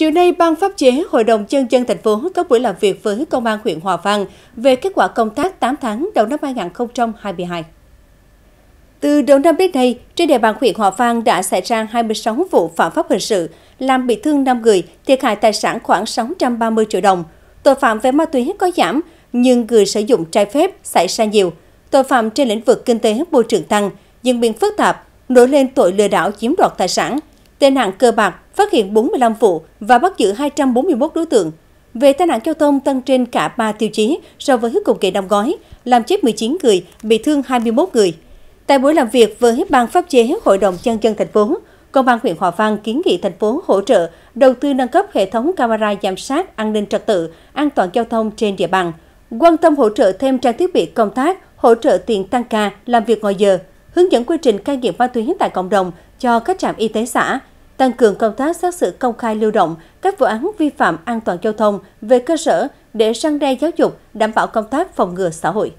Chiều nay, Ban pháp chế Hội đồng Nhân dân thành phố có buổi làm việc với Công an huyện Hòa Vang về kết quả công tác 8 tháng đầu năm 2022. Từ đầu năm đến nay, trên địa bàn huyện Hòa Vang đã xảy ra 26 vụ phạm pháp hình sự, làm bị thương 5 người, thiệt hại tài sản khoảng 630 triệu đồng. Tội phạm về ma túy có giảm, nhưng người sử dụng trái phép xảy ra nhiều. Tội phạm trên lĩnh vực kinh tế môi trường tăng, diễn biến phức tạp, nổi lên tội lừa đảo chiếm đoạt tài sản – tai nạn cờ bạc phát hiện 45 vụ và bắt giữ 241 đối tượng. Về tai nạn giao thông tăng trên cả 3 tiêu chí so với cùng kỳ năm gói, làm chết 19 người, bị thương 21 người. Tại buổi làm việc với Ban pháp chế Hội đồng Nhân dân thành phố, Công an huyện Hòa Vang kiến nghị thành phố hỗ trợ đầu tư nâng cấp hệ thống camera giám sát an ninh trật tự, an toàn giao thông trên địa bàn, quan tâm hỗ trợ thêm trang thiết bị công tác, hỗ trợ tiền tăng ca, làm việc ngoài giờ, hướng dẫn quy trình cai nghiện ma túy tại cộng đồng cho các trạm y tế xã, tăng cường công tác xét xử công khai lưu động các vụ án vi phạm an toàn giao thông về cơ sở để răng đe giáo dục, đảm bảo công tác phòng ngừa xã hội.